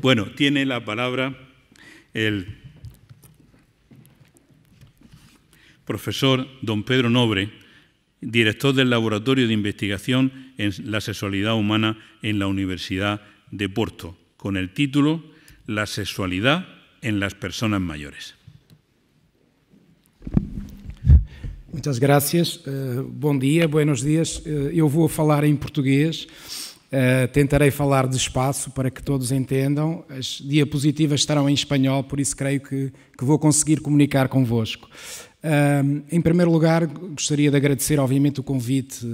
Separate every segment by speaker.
Speaker 1: Bueno, tiene la palabra el profesor don Pedro Nobre, director del Laboratorio de Investigación en la Sexualidad Humana en la Universidad de Porto, con el título La sexualidad en las personas mayores.
Speaker 2: Muchas gracias. Eh, buen día, buenos días. Eh, yo voy a hablar en portugués. Eh, tentarei falar de espaço para que todos entendam. As diapositivas estarão em espanhol, por isso creio que, que vou conseguir comunicar convosco. Uh, em primeiro lugar, gostaria de agradecer, obviamente, o convite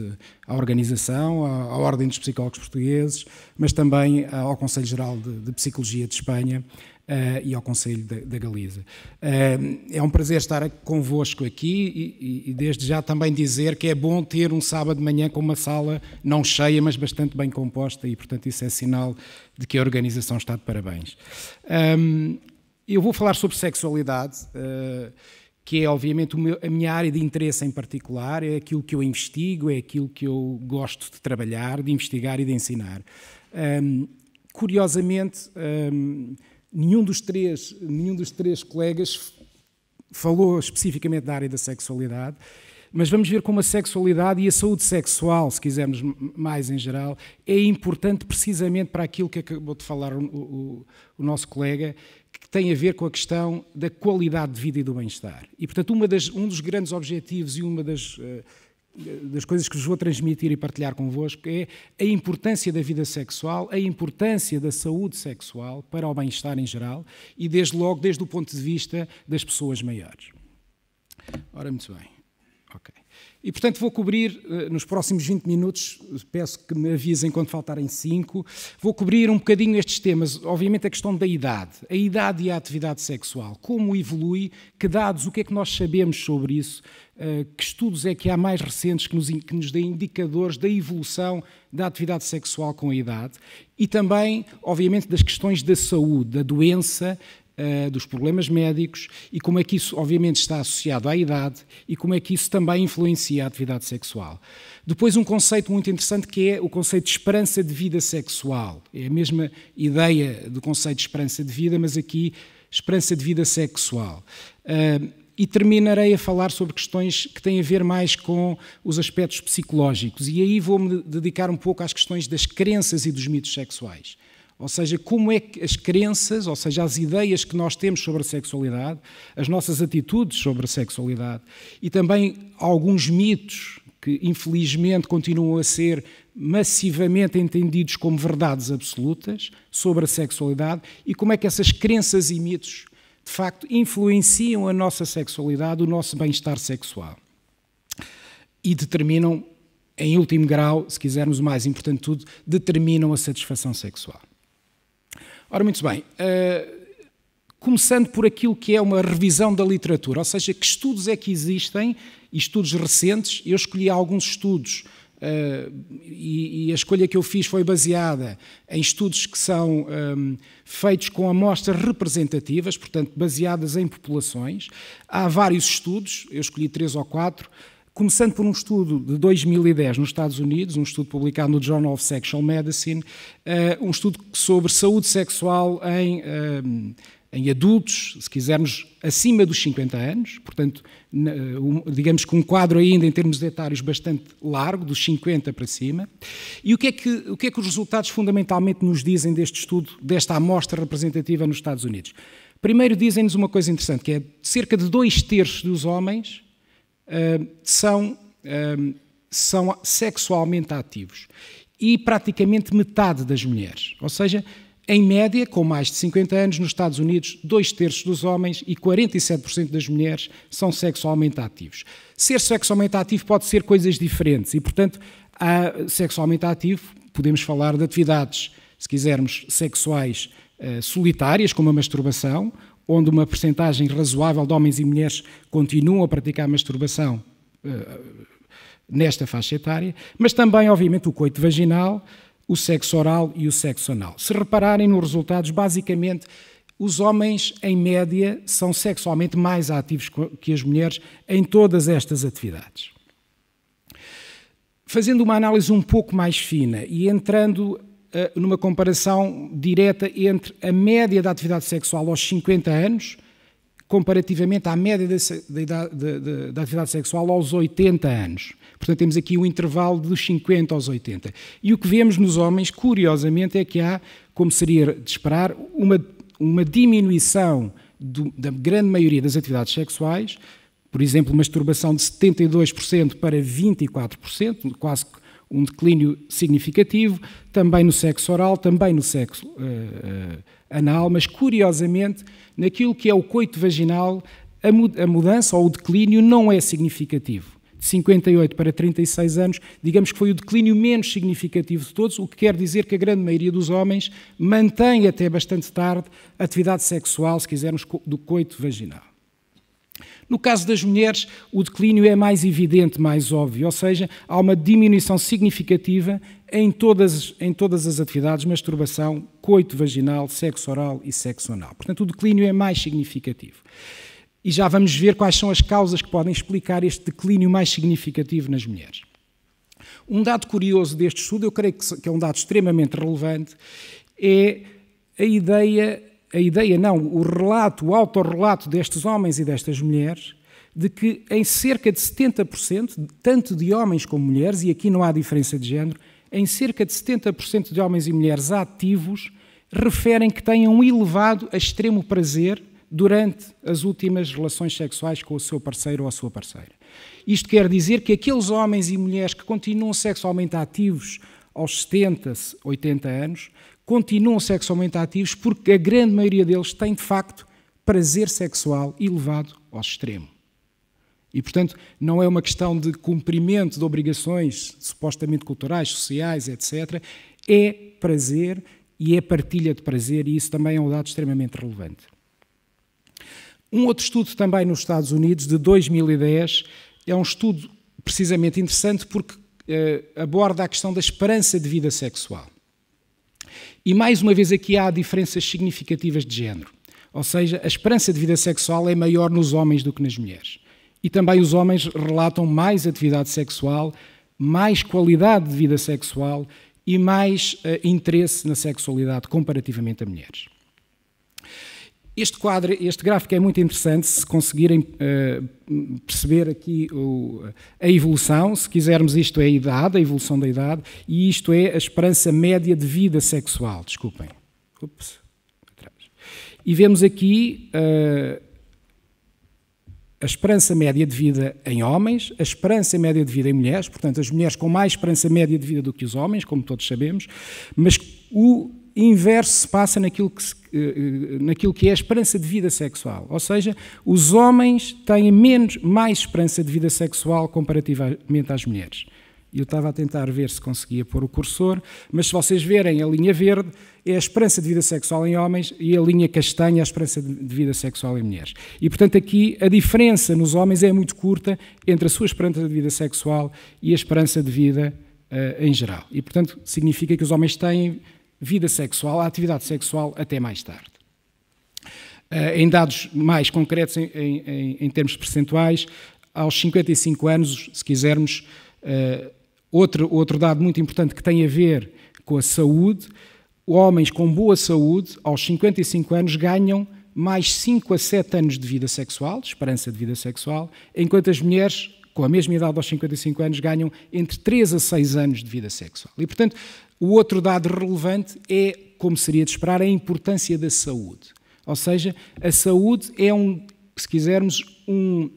Speaker 2: à organização, à, à Ordem dos Psicólogos Portugueses, mas também ao Conselho Geral de, de Psicologia de Espanha, eh, e ao Conselho da, da Galiza. Eh, é um prazer estar convosco aqui e, e, desde já também dizer que é bom ter um sábado de manhã com uma sala não cheia, mas bastante bem composta e, portanto, isso é sinal de que a organização está de parabéns. Eh, eu vou falar sobre sexualidade que é obviamente a minha área de interesse em particular, é aquilo que eu investigo, é aquilo que eu gosto de trabalhar, de investigar e de ensinar. curiosamente, Nenhum dos três, nenhum dos três colegas falou especificamente da área da sexualidade, mas vamos ver como a sexualidade e a saúde sexual, se quisermos mais em geral, é importante precisamente para aquilo que acabou de falar o, o, o nosso colega, que tem a ver com a questão da qualidade de vida e do bem-estar. E, portanto, das, um dos grandes objetivos e uma das. Uh, das coisas que vos vou transmitir e partilhar convosco é a importância da vida sexual, a importância da saúde sexual para o bem-estar em geral e, desde logo, desde o ponto de vista das pessoas maiores. Ora, muito bem. E, portanto, vou cobrir, eh, nos próximos 20 minutos, peço que me avisem quando faltarem 5, vou cobrir um bocadinho estes temas. Obviamente, a questão da idade, a idade e a atividade sexual. Como evolui, que dados, o que é que nós sabemos sobre isso, eh, que estudos é que há mais recentes que nos, que nos deem indicadores da evolução da atividade sexual com a idade e também, obviamente, das questões da saúde, da doença, eh, dos problemas médicos e como é que isso, obviamente, está associado à idade e como é que isso também influencia a atividade sexual. Depois, um conceito muito interessante que é o conceito de esperança de vida sexual. É a mesma ideia do conceito de esperança de vida, mas aqui esperança de vida sexual. Eh, e terminarei a falar sobre questões que têm a ver mais com os aspectos psicológicos. E aí vou-me dedicar um pouco às questões das crenças e dos mitos sexuais. Ou seja, como é que as crenças, ou seja, as ideias que nós temos sobre a sexualidade, as nossas atitudes sobre a sexualidade e também alguns mitos que infelizmente continuam a ser massivamente entendidos como verdades absolutas sobre a sexualidade e como é que essas crenças e mitos de facto influenciam a nossa sexualidade, o nosso bem-estar sexual e determinam, em último grau, se quisermos o mais importante de tudo, determinam a satisfação sexual. Ora, muito bem. Uh, começando por aquilo que é uma revisão da literatura, ou seja, que estudos é que existem, e estudos recentes. Eu escolhi alguns estudos Uh, e, e, a escolha que eu fiz foi baseada em estudos que são um, ehm, feitos com amostras representativas, portanto, baseadas em populações. Há vários estudos, eu escolhi três ou quatro, começando por um estudo de 2010 nos Estados Unidos, um estudo publicado no Journal of Sexual Medicine, eh, um estudo sobre saúde sexual em eh, em adultos, se quisermos, acima dos 50 anos, portanto, eh, digamos que um quadro ainda em termos etários bastante largo, dos 50 para cima. E o que, é que, o que é que os resultados fundamentalmente nos dizem deste estudo, desta amostra representativa nos Estados Unidos? Primeiro dizem-nos uma coisa interessante, que é cerca de dois terços dos homens são, são sexualmente ativos. E praticamente metade das mulheres. Ou seja, em média, com mais de 50 anos, nos Estados Unidos, dois terços dos homens e 47% das mulheres são sexualmente ativos. Ser sexualmente ativo pode ser coisas diferentes e, portanto, sexualmente ativo podemos falar de atividades, se quisermos, sexuais ah, solitárias, como a masturbação, onde uma percentagem razoável de homens e mulheres continuam a praticar masturbação eh, nesta faixa etária, mas também, obviamente, o coito vaginal, o sexo oral e o sexo anal. Se repararem nos resultados, basicamente, os homens, em média, são sexualmente mais ativos que as mulheres em todas estas atividades. Fazendo uma análise um pouco mais fina e entrando eh, numa comparação direta entre a média da atividade sexual aos 50 anos, comparativamente à média da, atividade sexual aos 80 anos. Portanto, temos aqui um intervalo dos 50 aos 80. E o que vemos nos homens, curiosamente, é que há, como seria de esperar, uma, uma diminuição do, da grande maioria das atividades sexuais, por exemplo, masturbação de 72% para 24%, quase um declínio significativo, também no sexo oral, também no sexo uh, anal, mas curiosamente, naquilo que é o coito vaginal, a mudança ou o declínio não é significativo. De 58 para 36 anos, digamos que foi o declínio menos significativo de todos, o que quer dizer que a grande maioria dos homens mantém até bastante tarde atividade sexual, se quisermos, do coito vaginal. No caso das mulheres, o declínio é mais evidente, mais óbvio, ou seja, há uma diminuição significativa em todas, em todas as atividades, masturbação, coito vaginal, sexo oral e sexo anal. Portanto, o declínio é mais significativo. E já vamos ver quais são as causas que podem explicar este declínio mais significativo nas mulheres. Um dado curioso deste estudo, eu creio que é um dado extremamente relevante, é a ideia a ideia, não, o relato, o autorrelato destes homens e destas mulheres, de que em cerca de 70%, tanto de homens como mulheres, e aqui não há diferença de género, em cerca de 70% de homens e mulheres ativos referem que tenham elevado a extremo prazer durante as últimas relações sexuais com o seu parceiro ou a sua parceira. Isto quer dizer que aqueles homens e mulheres que continuam sexualmente ativos aos 70, 80 anos, continuam sexualmente ativos porque a grande maioria deles tem, de facto, prazer sexual elevado ao extremo. E, portanto, não é uma questão de cumprimento de obrigações supostamente culturais, sociais, etc. É prazer e é partilha de prazer, e isso também é um dado extremamente relevante. Um outro estudo também nos Estados Unidos, de 2010, é um estudo precisamente interessante porque eh, aborda a questão da esperança de vida sexual. E mais uma vez aqui há diferenças significativas de género. Ou seja, a esperança de vida sexual é maior nos homens do que nas mulheres. E também os homens relatam mais atividade sexual, mais qualidade de vida sexual e mais uh, interesse na sexualidade comparativamente a mulheres. Este quadro, este gráfico é muito interessante se conseguirem uh, perceber aqui o, a evolução, se quisermos isto é a idade, a evolução da idade, e isto é a esperança média de vida sexual, desculpem. Ups, atrás. E vemos aqui uh, a esperança média de vida em homens, a esperança média de vida em mulheres, portanto as mulheres com mais esperança média de vida do que os homens, como todos sabemos, mas o inverso se passa naquilo que, se, eh, eh, naquilo que é a esperança de vida sexual. Ou seja, os homens têm menos, mais esperança de vida sexual comparativamente às mulheres. Eu estava a tentar ver se conseguia pôr o cursor, mas se vocês verem a linha verde, é a esperança de vida sexual em homens e a linha castanha, a esperança de vida sexual em mulheres. E, portanto, aqui a diferença nos homens é muito curta entre a sua esperança de vida sexual e a esperança de vida uh, em geral. E, portanto, significa que os homens têm vida sexual, a atividade sexual até mais tarde. Eh, em dados mais concretos, em, em, em termos percentuais, aos 55 anos, se quisermos, eh, outro, outro dado muito importante que tem a ver com a saúde, homens com boa saúde, aos 55 anos, ganham mais 5 a 7 anos de vida sexual, de esperança de vida sexual, enquanto as mulheres, com a mesma idade aos 55 anos, ganham entre 3 a 6 anos de vida sexual. E, portanto, o outro dado relevante é, como seria de esperar, a importância da saúde. Ou seja, a saúde é um, se quisermos, um uh,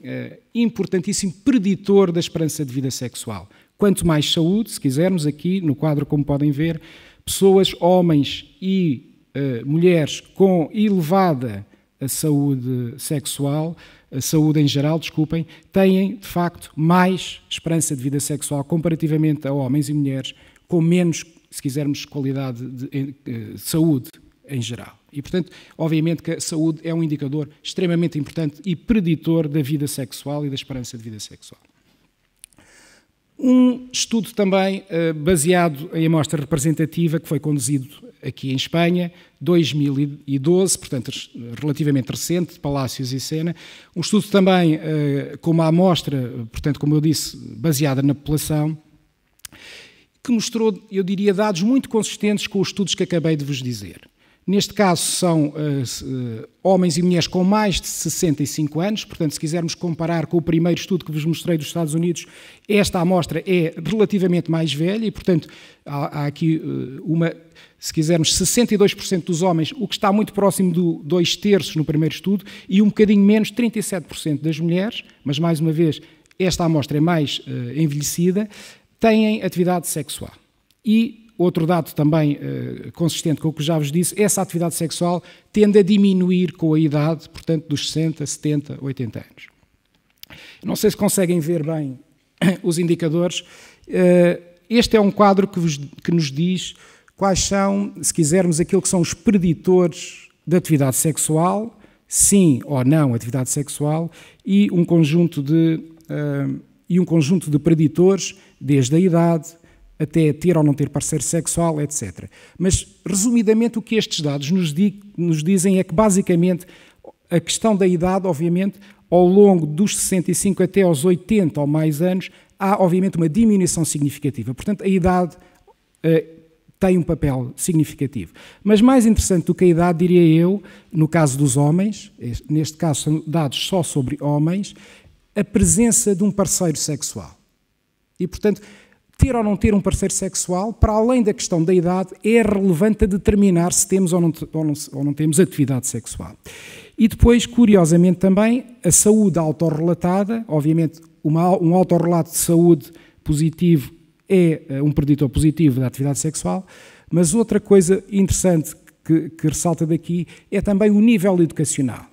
Speaker 2: importantíssimo preditor da esperança de vida sexual. Quanto mais saúde, se quisermos, aqui no quadro, como podem ver, pessoas, homens e uh, mulheres com elevada eh, saúde sexual, a saúde em geral, desculpem, têm de facto mais esperança de vida sexual comparativamente a homens e mulheres com menos se quisermos qualidade de, de, de eh, saúde em geral. E, portanto, obviamente que a saúde é um indicador extremamente importante e preditor da vida sexual e da esperança de vida sexual. Um estudo também uh, baseado em amostra representativa que foi conduzido aqui em Espanha, 2012, portanto relativamente recente, de Palácios e Sena. Um estudo também uh, com uma amostra, portanto, como eu disse, baseada na população que mostrou, eu diria, dados muito consistentes com os estudos que acabei de vos dizer. Neste caso, são uh, homens e mulheres com mais de 65 anos, portanto, se quisermos comparar com o primeiro estudo que vos mostrei dos Estados Unidos, esta amostra é relativamente mais velha e, portanto, há, há aqui uh, uma, se quisermos, 62% dos homens, o que está muito próximo do dois terços no primeiro estudo, e um bocadinho menos, 37% das mulheres, mas mais uma vez, esta amostra é mais envelhecida, têm atividade sexual. E outro dado também eh, consistente com o que já vos disse, essa atividade sexual tende a diminuir com a idade, portanto, dos 60, 70, 80 anos. Não sei se conseguem ver bem os indicadores. Eh, este é um quadro que, vos, que nos diz quais são, se quisermos, aquilo que são os preditores da atividade sexual, sim ou não atividade sexual, e um conjunto de uh, e um conjunto de preditores, desde a idade até ter ou não ter parceiro sexual, etc. Mas, resumidamente, o que estes dados nos, di nos dizem é que, basicamente, a questão da idade, obviamente, ao longo dos 65 até aos 80 ou mais anos, há, obviamente, uma diminuição significativa. Portanto, a idade eh, tem um papel significativo. Mas mais interessante do que a idade, diria eu, no caso dos homens, neste caso são dados só sobre homens, a presença de um parceiro sexual. E, portanto, ter ou não ter um parceiro sexual, para além da questão da idade, é relevante a determinar se temos ou não, ou não, ou não temos atividade sexual. E depois, curiosamente também, a saúde autorrelatada, obviamente, uma, um autorrelato de saúde positivo é eh, um preditor positivo da atividade sexual, mas outra coisa interessante que, que ressalta daqui é também o nível educacional.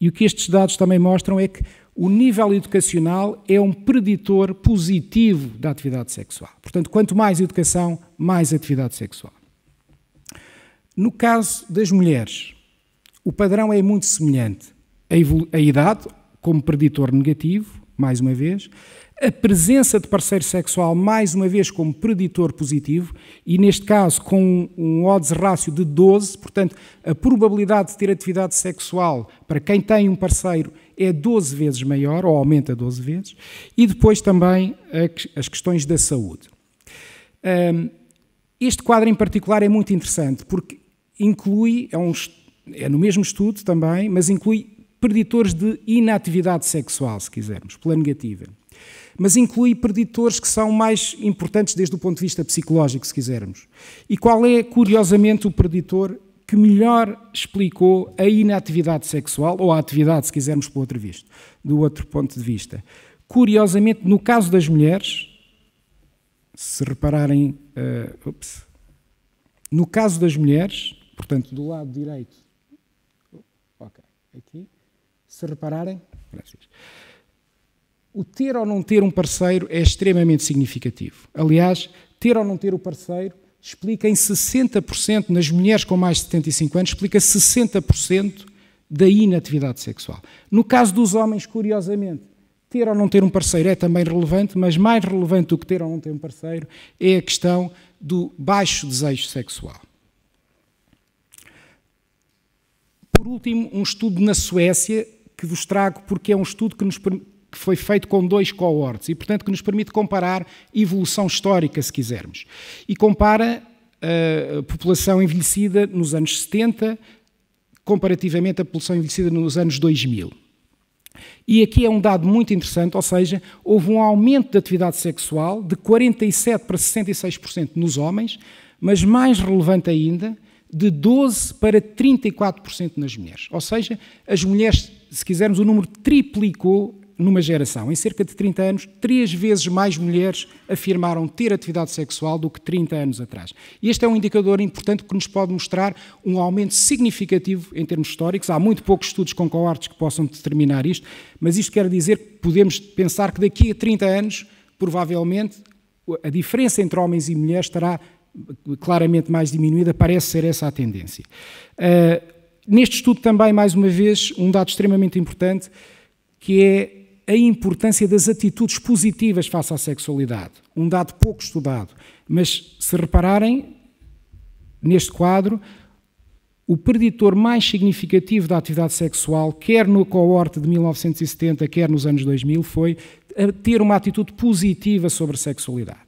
Speaker 2: E o que estes dados também mostram é que o nível educacional é um preditor positivo da atividade sexual. Portanto, quanto mais educação, mais atividade sexual. No caso das mulheres, o padrão é muito semelhante. A, a idade, como preditor negativo, mais uma vez, a presença de parceiro sexual, mais uma vez, como preditor positivo, e neste caso com um odds ratio de 12, portanto, a probabilidade de ter atividade sexual para quem tem um parceiro é 12 vezes maior, ou aumenta 12 vezes, e depois também as questões da saúde. Este quadro em particular é muito interessante, porque inclui, é, um, é no mesmo estudo também, mas inclui preditores de inatividade sexual, se quisermos, pela negativa mas inclui preditores que são mais importantes desde o ponto de vista psicológico, se quisermos. E qual é, curiosamente, o preditor que melhor explicou a inatividade sexual, ou a atividade, se quisermos, outro visto, do outro ponto de vista? Curiosamente, no caso das mulheres, se repararem. Uh, ups, no caso das mulheres, portanto, do lado direito. Ok, aqui. Se repararem o ter ou não ter um parceiro é extremamente significativo. Aliás, ter ou não ter o parceiro explica em 60%, nas mulheres com mais de 75 anos, explica 60% da inatividade sexual. No caso dos homens, curiosamente, ter ou não ter um parceiro é também relevante, mas mais relevante do que ter ou não ter um parceiro é a questão do baixo desejo sexual. Por último, um estudo na Suécia que vos trago porque é um estudo que nos que foi feito com dois cohortes e, portanto, que nos permite comparar evolução histórica, se quisermos. E compara eh, a população envelhecida nos anos 70 comparativamente à população envelhecida nos anos 2000. E aqui é um dado muito interessante, ou seja, houve um aumento da atividade sexual de 47 para 66% nos homens, mas mais relevante ainda, de 12 para 34% nas mulheres. Ou seja, as mulheres, se quisermos, o número triplicou numa geração. Em cerca de 30 anos, três vezes mais mulheres afirmaram ter atividade sexual do que 30 anos atrás. E este é um indicador importante que nos pode mostrar um aumento significativo em termos históricos. Há muito poucos estudos com coartes que possam determinar isto, mas isto quer dizer que podemos pensar que daqui a 30 anos, provavelmente, a diferença entre homens e mulheres estará claramente mais diminuída, parece ser essa a tendência. Uh, neste estudo também, mais uma vez, um dado extremamente importante, que é a importância das atitudes positivas face à sexualidade. Um dado pouco estudado, mas se repararem, neste quadro, o preditor mais significativo da atividade sexual, quer no coorte de 1970, quer nos anos 2000, foi ter uma atitude positiva sobre a sexualidade.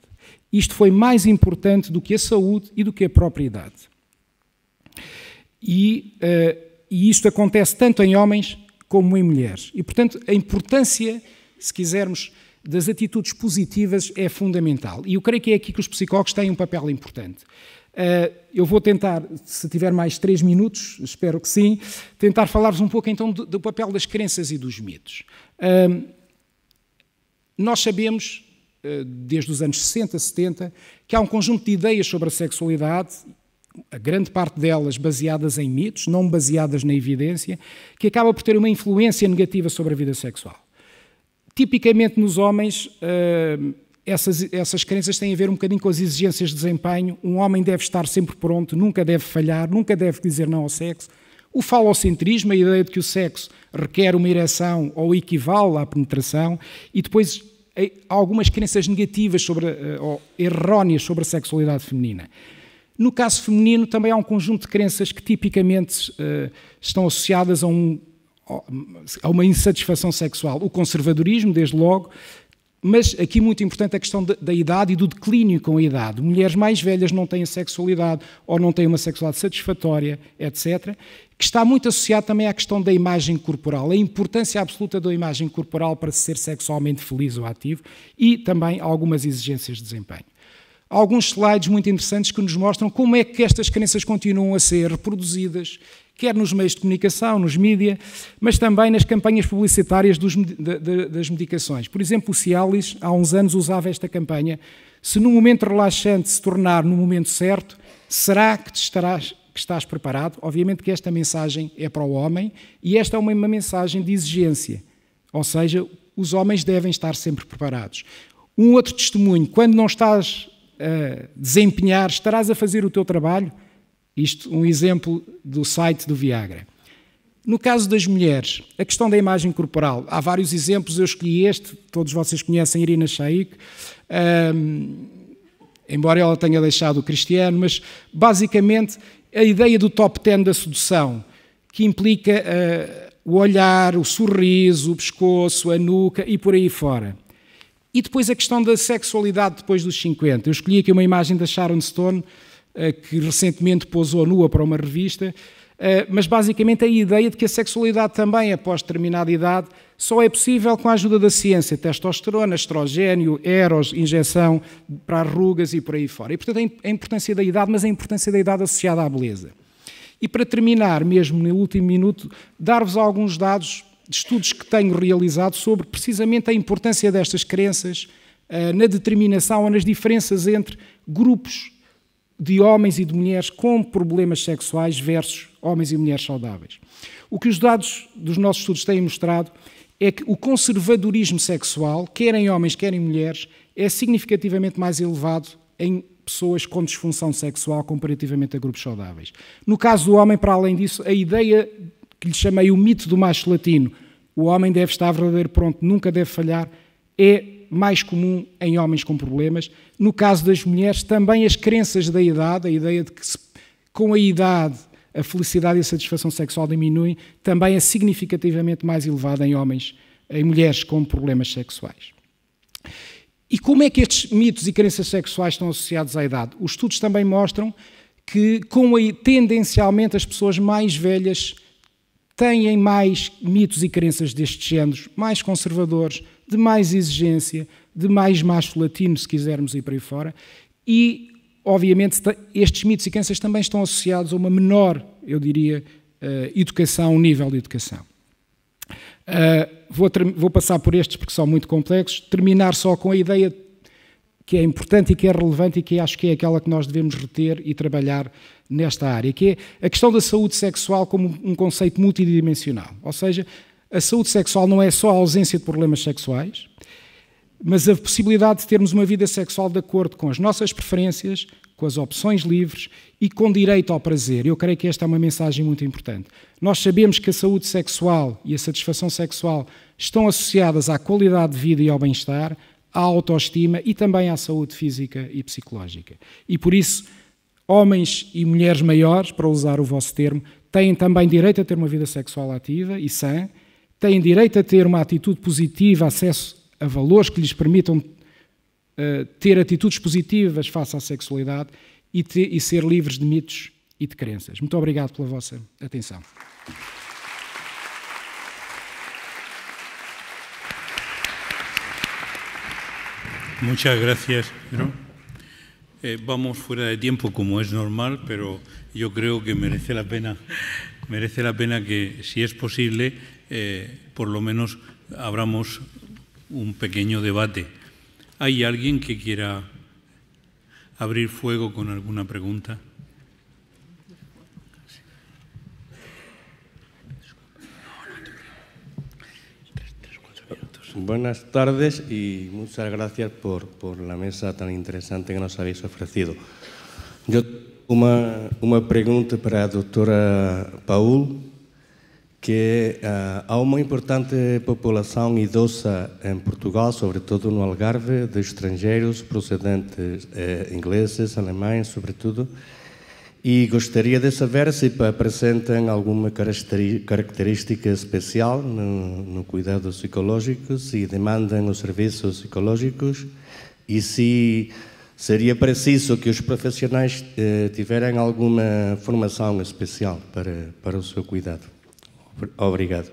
Speaker 2: Isto foi mais importante do que a saúde e do que a própria idade. E, uh, e isto acontece tanto em homens como em mulheres. E, portanto, a importância, se quisermos, das atitudes positivas é fundamental. E eu creio que é aqui que os psicólogos têm um papel importante. Ah, eu vou tentar, se tiver mais três minutos, espero que sim, tentar falar-vos um pouco então do papel das crenças e dos mitos. Ah, nós sabemos, ah, desde os anos 60, 70, que há um conjunto de ideias sobre a sexualidade a grande parte delas baseadas em mitos, não baseadas na evidência, que acaba por ter uma influência negativa sobre a vida sexual. Tipicamente nos homens, eh, essas, essas crenças têm a ver um bocadinho com as exigências de desempenho. Um homem deve estar sempre pronto, nunca deve falhar, nunca deve dizer não ao sexo. O falocentrismo, a ideia de que o sexo requer uma ereção ou equivale à penetração, e depois eh, algumas crenças negativas sobre, eh, ou errôneas sobre a sexualidade feminina. No caso feminino, também há um conjunto de crenças que tipicamente uh, estão associadas a, um, a, uma insatisfação sexual. O conservadorismo, desde logo, mas aqui muito importante a questão de, da idade e do declínio com a idade. Mulheres mais velhas não têm sexualidade ou não têm uma sexualidade satisfatória, etc. Que está muito associado também à questão da imagem corporal, a importância absoluta da imagem corporal para ser sexualmente feliz ou ativo e também algumas exigências de desempenho alguns slides muito interessantes que nos mostram como é que estas crenças continuam a ser reproduzidas, quer nos meios de comunicação, nos mídia, mas também nas campanhas publicitárias dos, de, de, das medicações. Por exemplo, o Cialis, há uns anos, usava esta campanha. Se no momento relaxante se tornar no momento certo, será que te estarás, que estás preparado? Obviamente que esta mensagem é para o homem e esta é uma, uma mensagem de exigência. Ou seja, os homens devem estar sempre preparados. Um outro testemunho, quando não estás a desempenhar, estarás a fazer o teu trabalho. Isto, um exemplo do site do Viagra. No caso das mulheres, a questão da imagem corporal, há vários exemplos, eu escolhi este, todos vocês conhecem Irina Shayk embora ela tenha deixado o cristiano, mas basicamente a ideia do top 10 da sedução, que implica uh, o olhar, o sorriso, o pescoço, a nuca e por aí fora. E depois a questão da sexualidade depois dos 50. Eu escolhi aqui uma imagem da Sharon Stone, eh, que recentemente pousou nua para uma revista, eh, mas basicamente a ideia de que a sexualidade também, após determinada idade, só é possível com a ajuda da ciência, testosterona, estrogênio, eros, injeção para rugas e por aí fora. E, portanto, a importância da idade, mas a importância da idade associada à beleza. E para terminar, mesmo no último minuto, dar-vos alguns dados estudos que tenho realizado sobre precisamente a importância destas crenças eh, na determinação ou nas diferenças entre grupos de homens e de mulheres com problemas sexuais versus homens e mulheres saudáveis. O que os dados dos nossos estudos têm mostrado é que o conservadorismo sexual, quer em homens, quer em mulheres, é significativamente mais elevado em pessoas com disfunção sexual comparativamente a grupos saudáveis. No caso do homem, para além disso, a ideia que lhe chamei o mito do macho latino, o homem deve estar verdadeiro pronto, nunca deve falhar, é mais comum em homens com problemas. No caso das mulheres, também as crenças da idade, a ideia de que se, com a idade a felicidade e a satisfação sexual diminuem, também é significativamente mais elevada em homens, em mulheres com problemas sexuais. E como é que estes mitos e crenças sexuais estão associados à idade? Os estudos também mostram que, com a, tendencialmente, as pessoas mais velhas têm mais mitos e crenças destes géneros, mais conservadores, de mais exigência, de mais macho latino, se quisermos ir para aí fora, e, obviamente, estes mitos e crenças também estão associados a uma menor, eu diria, eh, educação, nível de educação. Eh, vou, vou passar por estes porque são muito complexos, terminar só com a ideia de que é importante e que é relevante e que acho que é aquela que nós devemos reter e trabalhar nesta área, que é a questão da saúde sexual como um conceito multidimensional. Ou seja, a saúde sexual não é só a ausência de problemas sexuais, mas a possibilidade de termos uma vida sexual de acordo com as nossas preferências, com as opções livres e com direito ao prazer. Eu creio que esta é uma mensagem muito importante. Nós sabemos que a saúde sexual e a satisfação sexual estão associadas à qualidade de vida e ao bem-estar, à autoestima e também à saúde física e psicológica. E por isso, homens e mulheres maiores, para usar o vosso termo, têm também direito a ter uma vida sexual ativa e sã, têm direito a ter uma atitude positiva, acesso a valores que lhes permitam uh, ter atitudes positivas face à sexualidade e, ter, e ser livres de mitos e de crenças. Muito obrigado pela vossa atenção.
Speaker 1: Muchas gracias. Eh, vamos fuera de tiempo, como es normal, pero yo creo que merece la pena, merece la pena que, si es posible, eh, por lo menos abramos un pequeño debate. ¿Hay alguien que quiera abrir fuego con alguna pregunta?
Speaker 3: Buenas tardes y muchas gracias por, por, la mesa tan interesante que nos habéis ofrecido. Yo una, una pregunta para a doutora Paul, que uh, há uma importante população idosa em Portugal, sobretudo no Algarve, de estrangeiros procedentes eh, ingleses, alemães, sobretudo, e gostaria de saber se apresentam alguma característica especial no, no cuidado psicológico, se demandam os serviços psicológicos e se seria preciso que os profissionais eh, tiverem alguma formação especial para, para o seu cuidado. Obrigado.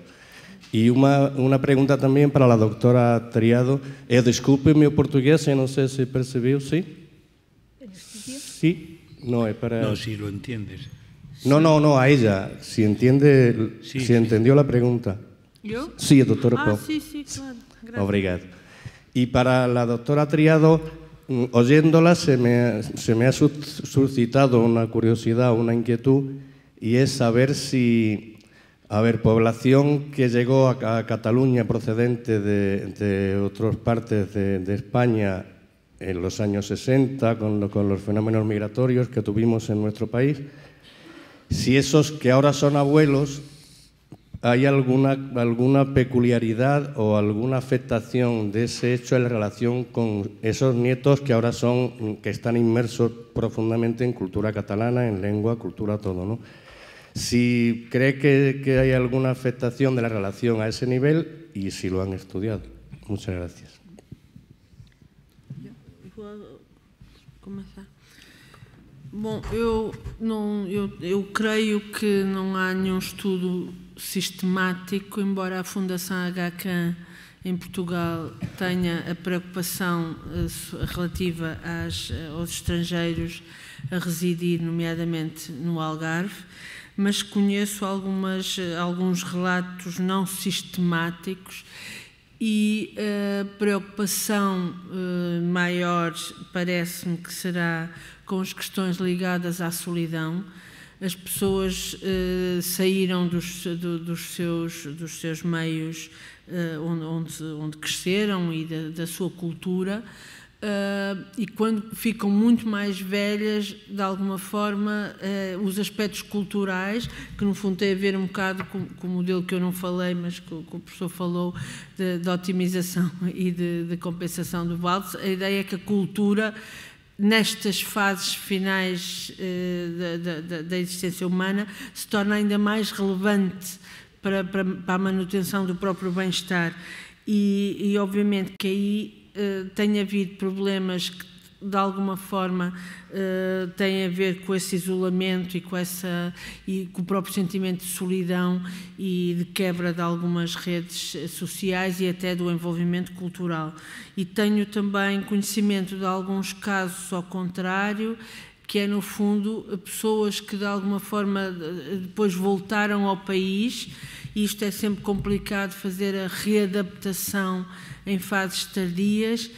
Speaker 3: E uma, uma pergunta também para a doutora Triado. É, eh, o meu português, eu não sei se percebeu, sim? Sim. No, es para... No,
Speaker 1: si lo entiendes.
Speaker 3: No, no, no, a ella. Si entiende, si entendió la pregunta.
Speaker 4: ¿Yo? Sí, doctor. ah,
Speaker 3: sí, sí, claro. Gracias. Y para la doctora Triado, mm, oyéndola se me, se me ha suscitado una curiosidad, una inquietud, y es saber si, a ver, población que llegó a, Cataluña procedente de, otras partes de España en los años 60 con, los fenómenos migratorios que tuvimos en nuestro país, si esos que ahora son abuelos ¿Hay alguna, alguna peculiaridad o alguna afectación de ese hecho en relación con esos nietos que ahora son, que están inmersos profundamente en cultura catalana, en lengua, cultura, todo, ¿no? Si cree que hay alguna afectación de la relación a ese nivel y si lo han estudiado. Muchas gracias.
Speaker 4: começar. Bom, eu, não, eu, eu creio que não há nenhum estudo sistemático, embora a Fundação HCAN em Portugal tenha a preocupação eh, relativa às, eh, aos estrangeiros a residir, nomeadamente no Algarve, mas conheço algumas, eh, alguns relatos não sistemáticos e a eh, preocupação eh, maior parece-me que será com as questões ligadas à solidão. As pessoas eh, saíram dos, dos, seus, dos seus meios onde, onde, cresceram e da, da sua cultura Uh, e quando ficam muito mais velhas, de alguma forma, uh, os aspectos culturais, que no fundo têm a ver um bocado com, com o modelo que eu não falei, mas que, que o professor falou, de, de otimização e de, de compensação do balde, a ideia é que a cultura, nestas fases finais uh, da, da, da existência humana, se torna ainda mais relevante para, para, para a manutenção do próprio bem-estar. E, e, obviamente que aí eh, tem havido problemas que de alguma forma eh, têm a ver com esse isolamento e com essa e com o próprio sentimento de solidão e de quebra de algumas redes eh, sociais e até do envolvimento cultural. E tenho também conhecimento de alguns casos ao contrário, que é no fundo pessoas que de alguma forma depois voltaram ao país e isto é sempre complicado fazer a readaptação em fases tardias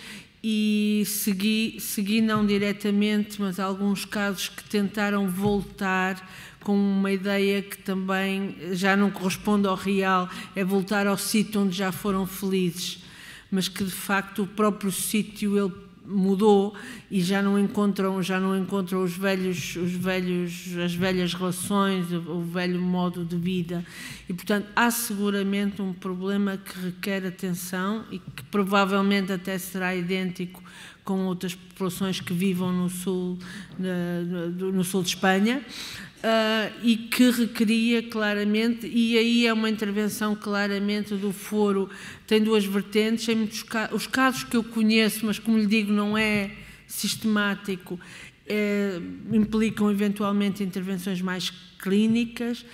Speaker 4: e segui, segui não diretamente, mas alguns casos que tentaram voltar com uma ideia que também já não corresponde ao real, é voltar ao sítio onde já foram felizes, mas que de facto o próprio sítio ele mudou e já não encontram já não encontram os velhos os velhos as velhas relações o, o velho modo de vida e portanto há seguramente um problema que requer atenção e que provavelmente até será idêntico com outras populações que vivam no sul, no sul de Espanha, ah, e que requeria claramente, e aí é uma intervenção claramente do foro, tem duas vertentes, em muitos casos, os casos que eu conheço, mas como lhe digo, não é sistemático, é, implicam eventualmente intervenções mais clínicas,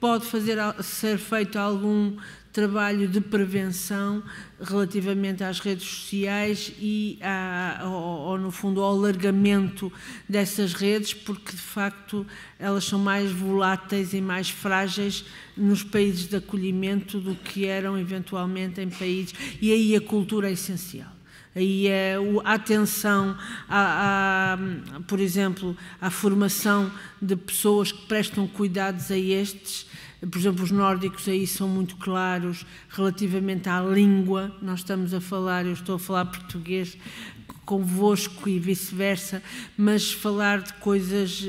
Speaker 4: pode fazer, ser feito algum trabalho de prevenção relativamente às redes sociais e, à, ao, ao, no fundo, ao alargamento dessas redes, porque de facto elas são mais voláteis e mais frágeis nos países de acolhimento do que eram eventualmente em países. E aí a cultura é essencial aí é a atenção, a, por exemplo, à formação de pessoas que prestam cuidados a estes por exemplo, os nórdicos aí são muito claros relativamente à língua. Nós estamos a falar, eu estou a falar português convosco e vice-versa, mas falar de coisas uh,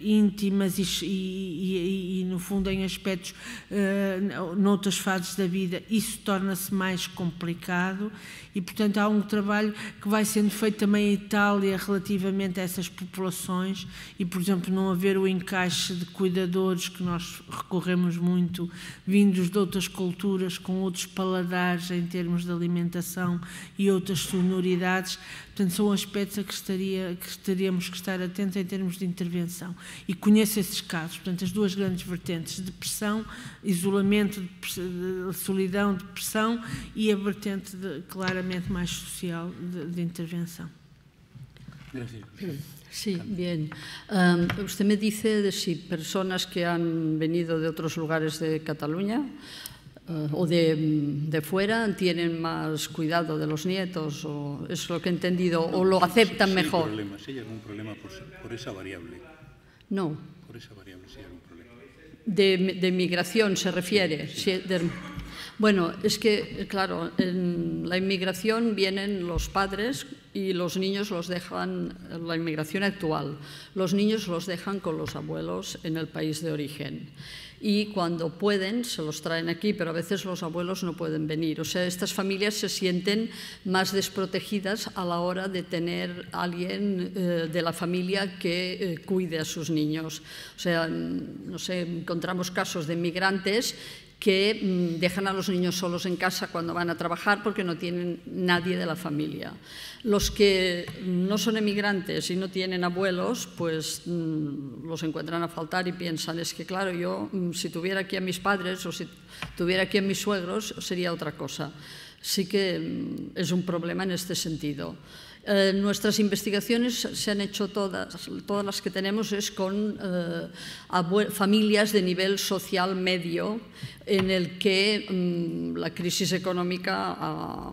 Speaker 4: íntimas e, e, e, e, no fundo, em aspectos, uh, noutras fases da vida, isso torna-se mais complicado e, portanto, há um trabalho que vai sendo feito também em Itália relativamente a essas populações e, por exemplo, não haver o encaixe de cuidadores que nós recorremos muito, vindos de outras culturas, com outros paladares em termos de alimentação e outras sonoridades, Portanto, são aspectos a que, estaria, que teríamos que estar atentos em termos de intervenção. E conheço esses casos, portanto, as duas grandes vertentes, depressão, isolamento, solidão, depressão e a vertente de, claramente mais social de, de intervenção. Sí,
Speaker 5: bien. Um, usted me dice de si personas que han venido de otros lugares de Cataluña o de, de, fuera tienen más cuidado de los nietos, o es lo que he entendido, o lo aceptan sí, sí, mejor.
Speaker 1: Problema. ¿Sí hay algún problema por, por, esa variable? No. Por esa variable sí hay algún problema.
Speaker 5: De, de migración se refiere. Sí, de, bueno, es que, claro, en la inmigración vienen los padres y los niños los dejan, la inmigración actual, los niños los dejan con los abuelos en el país de origen. Y cuando pueden, se los traen aquí, pero a veces los abuelos no pueden venir. O sea, estas familias se sienten más desprotegidas a la hora de tener a alguien eh, de la familia que eh, cuide a sus niños. O sea, no sé, encontramos casos de inmigrantes que mm, dejan a los niños solos en casa cuando van a trabajar porque no tienen nadie de la familia. Los que mm, no son emigrantes y no tienen abuelos, pues mm, los encuentran a faltar y piensan, es que claro, yo si tuviera aquí a mis padres o si tuviera aquí a mis suegros sería otra cosa. Sí que es un problema en este sentido. Eh, nuestras investigaciones se han hecho todas, todas las que tenemos es con eh, familias de nivel social medio en el que mm, la crisis económica ha,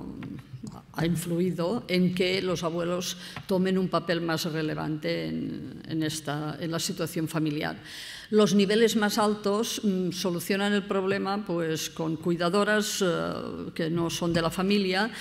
Speaker 5: influido en que los abuelos tomen un papel más relevante en, esta, en la situación familiar. Los niveles más altos mm, solucionan el problema pues, con cuidadoras eh, que no son de la familia,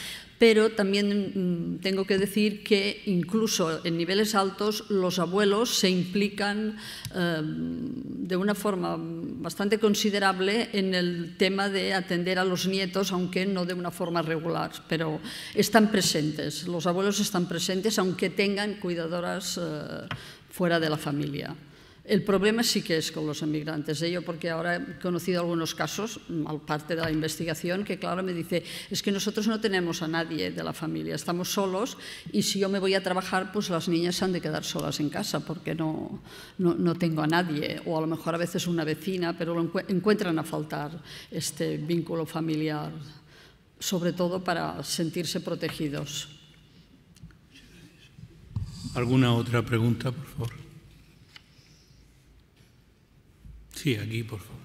Speaker 5: pero también mm, tengo que decir que incluso en niveles altos los abuelos se implican em, de una forma bastante considerable en el tema de atender a los nietos, aunque no de una forma regular, pero están presentes, los abuelos están presentes aunque tengan cuidadoras eh, fuera de la familia. El problema sí que es con los emigrantes, de ello porque ahora he conocido algunos casos, al parte de la investigación, que claro me dice, es que nosotros no tenemos a nadie de la familia, estamos solos y si yo me voy a trabajar, pues las niñas han de quedar solas en casa porque no, no, tengo a nadie, o a lo mejor a veces una vecina, pero lo encuentran a faltar este vínculo familiar, sobre todo para sentirse protegidos.
Speaker 1: ¿Alguna otra pregunta, por favor? Sí, aquí, por favor.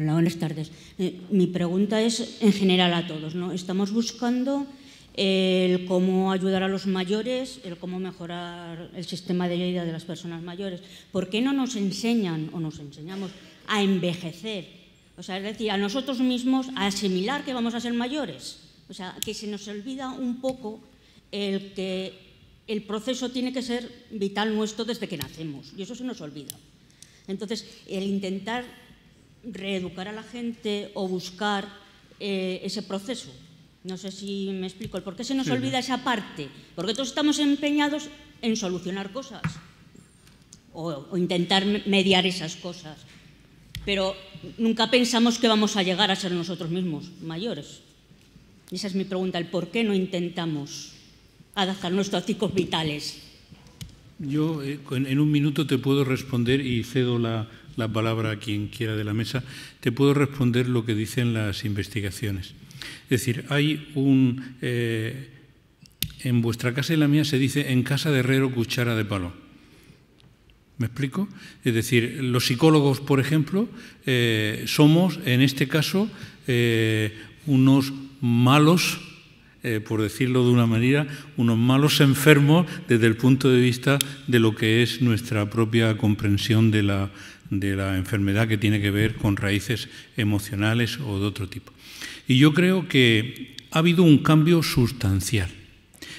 Speaker 6: Hola, buenas tardes. Eh, mi pregunta es en general a todos. ¿no? Estamos buscando eh, el cómo ayudar a los mayores, el cómo mejorar el sistema de ayuda de las personas mayores. ¿Por qué no nos enseñan o nos enseñamos a envejecer? O sea, es decir, a nosotros mismos a asimilar que vamos a ser mayores. O sea, que se nos olvida un poco el que el proceso tiene que ser vital nuestro desde que nacemos y eso se nos olvida. Entonces, el intentar reeducar a la gente o buscar eh, ese proceso. No sé si me explico el por qué se nos olvida esa parte. Porque todos estamos empeñados en solucionar cosas o, o intentar mediar esas cosas. Pero nunca pensamos que vamos a llegar a ser nosotros mismos mayores. Y esa es mi pregunta, el por qué no intentamos dejar nuestros tóxicos vitales.
Speaker 1: Yo eh, en un minuto te puedo responder y cedo la, palabra a quien quiera de la mesa, te puedo responder lo que dicen las investigaciones. Es decir, hay un... Eh, en vuestra casa y la mía se dice en casa de herrero cuchara de palo. ¿Me explico? Es decir, los psicólogos, por ejemplo, eh, somos, en este caso, unos malos eh, por decirlo de una manera, unos malos enfermos desde el punto de vista de lo que es nuestra propia comprensión de la, enfermedad que tiene que ver con raíces emocionales o de otro tipo. Y yo creo que ha habido un cambio sustancial.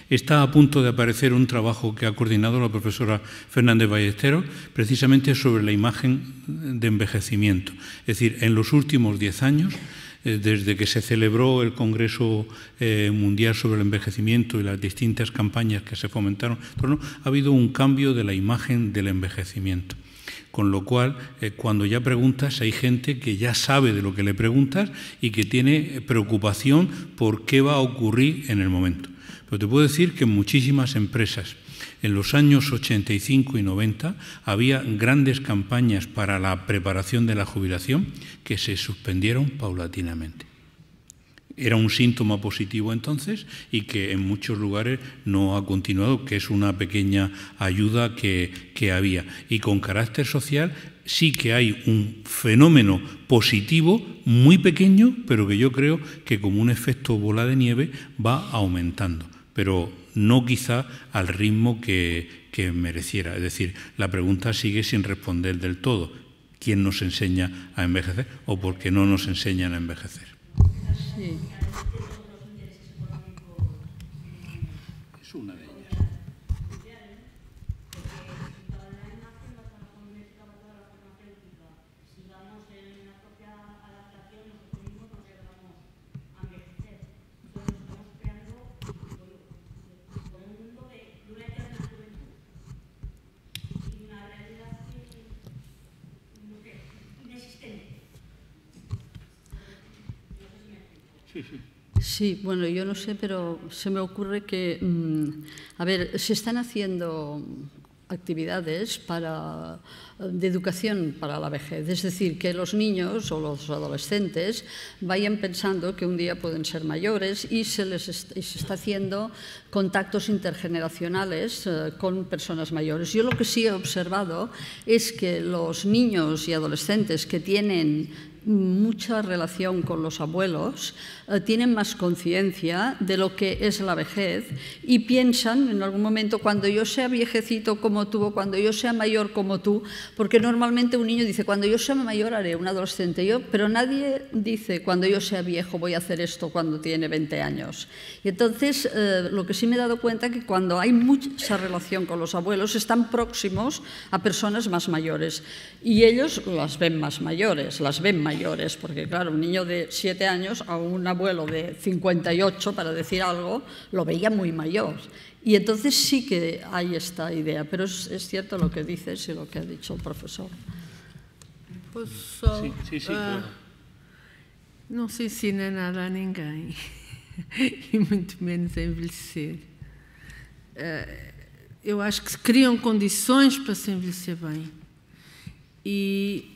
Speaker 1: Está a punto de aparecer un trabajo que ha coordinado la profesora Fernández Ballesteros precisamente sobre la imagen de envejecimiento. Es decir, en los últimos diez años eh, desde que se celebró el Congreso eh, Mundial sobre el Envejecimiento y las distintas campañas que se fomentaron, pero pues no, ha habido un cambio de la imagen del envejecimiento. Con lo cual, eh, cuando ya preguntas, hay gente que ya sabe de lo que le preguntas y que tiene preocupación por qué va a ocurrir en el momento. Pero te puedo decir que muchísimas empresas, en los años 85 y 90 había grandes campañas para la preparación de la jubilación que se suspendieron paulatinamente. Era un síntoma positivo entonces y que en muchos lugares no ha continuado, que es una pequeña ayuda que, había. Y con carácter social sí que hay un fenómeno positivo muy pequeño, pero que yo creo que como un efecto bola de nieve va aumentando. Pero no quizá al ritmo que, mereciera. Es decir, la pregunta sigue sin responder del todo. ¿Quién nos enseña a envejecer o por qué no nos enseñan a envejecer?
Speaker 5: Sí, bueno, yo no sé, pero se me ocurre que, mm, a ver, se están haciendo actividades para, de educación para la vejez. Es decir, que los niños o los adolescentes vayan pensando que un día pueden ser mayores y se les está haciendo contactos intergeneracionales eh, con personas mayores. Yo lo que sí he observado es que los niños y adolescentes que tienen mucha relación con los abuelos, eh, tienen más conciencia de lo que es la vejez y piensan en algún momento, cuando yo sea viejecito como tú o cuando yo sea mayor como tú, porque normalmente un niño dice, cuando yo sea mayor haré un adolescente yo, pero nadie dice, cuando yo sea viejo voy a hacer esto cuando tiene 20 años. Y entonces eh, lo que sí me he dado cuenta es que cuando hay mucha relación con los abuelos están próximos a personas más mayores y ellos las ven más mayores, las ven mayores porque claro, un niño de 7 años a un abuelo de 58, para decir algo, lo veía muy mayor. Y entonces sí que hay esta idea, pero es, cierto
Speaker 4: lo que dices y lo que ha dicho el profesor. Pues, eh, no se ensina nada a ninguém, y mucho menos a envelhecer. Yo eh, creo que se crean condiciones para se envelhecer bem. E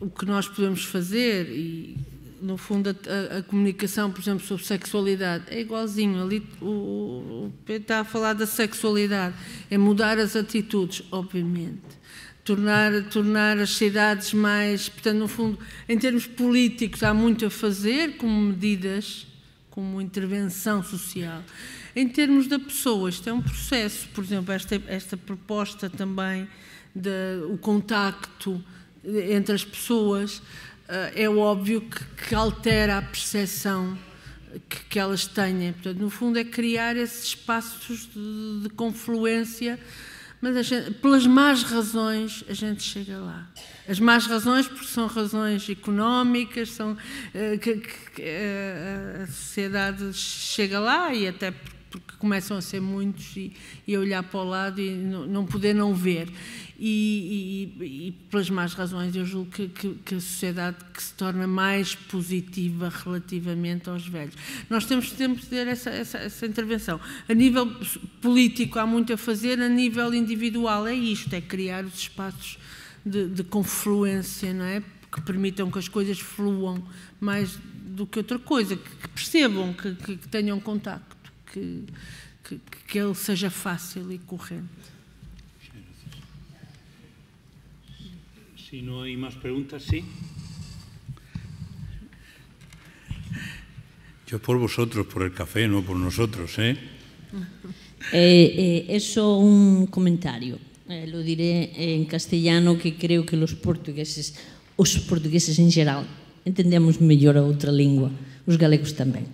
Speaker 4: o que nós podemos fazer e no fundo a, a, comunicação, por exemplo, sobre sexualidade é igualzinho. Ali o, o Pedro está a falar da sexualidade, é mudar as atitudes, obviamente. Tornar, tornar as cidades mais. Portanto, no fundo, em termos políticos, há muito a fazer, como medidas, como intervenção social. Em termos da pessoa, isto é um processo. Por exemplo, esta, esta proposta também, de, o contacto, entre as pessoas, eh, é óbvio que, que altera a percepção que, que, elas têm. Portanto, no fundo, é criar esses espaços de, de confluência, mas gente, pelas más razões a gente chega lá. As más razões, porque são razões económicas, são eh, que, que eh, a sociedade chega lá e até porque começam a ser muitos e, e olhar para o lado e não, não poder não ver e, e, e, pelas más razões, eu julgo que, que, que, a sociedade que se torna mais positiva relativamente aos velhos. Nós temos sempre de ter essa, essa, essa, intervenção. A nível político há muito a fazer, a nível individual é isto, é criar os espaços de, de confluência, não é? Que permitam que as coisas fluam mais do que outra coisa, que, percebam, que, que tenham contacto, que, que ele seja fácil e corrente.
Speaker 1: Si no hay más preguntas, sí. Yo por vosotros, por el café, no por nosotros, ¿eh? Eh,
Speaker 7: eh eso un comentario. Eh, lo diré en castellano que creo que los portugueses, los portugueses en general, entendemos mejor a otra lengua, los galegos también.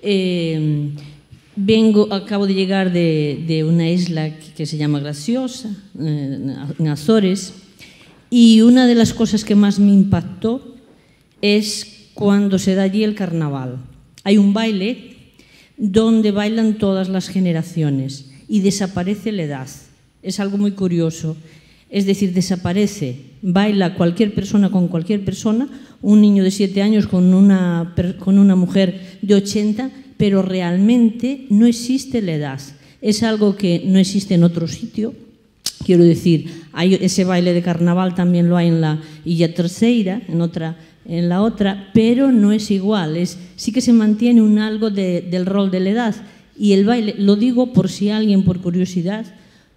Speaker 7: Eh, vengo, acabo de llegar de, una isla que, se llama Graciosa, en Azores, y una de las cosas que más me impactó es cuando se da allí el carnaval. Hay un baile donde bailan todas las generaciones y desaparece la edad. Es algo muy curioso. Es decir, desaparece, baila cualquier persona con cualquier persona, un niño de siete años con una, con una mujer de 80, pero realmente no existe la edad. Es algo que no existe en otro sitio, Quiero decir, hay ese baile de carnaval también lo hay en la Illa Terceira, en otra en la otra, pero no es igual, es, sí que se mantiene un algo del rol de la edad y el baile, lo digo por si alguien por curiosidad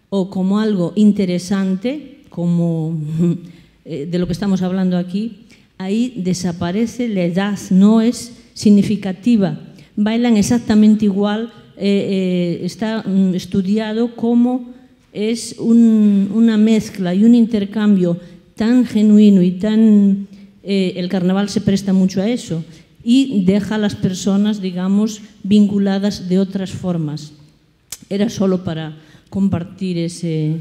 Speaker 7: o como algo interesante, como eh, de lo que estamos hablando aquí, ahí desaparece la edad, no es significativa. Bailan exactamente igual, eh, eh, está mm, estudiado como es una mezcla y un intercambio tan genuino y tan... Eh, el carnaval se presta mucho a eso y deja a las personas, digamos, vinculadas de otras formas. Era solo para compartir ese,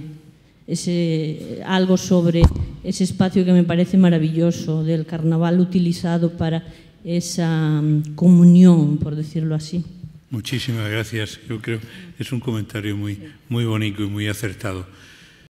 Speaker 7: algo sobre ese espacio que me parece maravilloso del carnaval utilizado para esa mm, comunión, por decirlo así.
Speaker 1: Muchísimas gracias. Yo creo que es un comentario muy, muy bonito y muy acertado.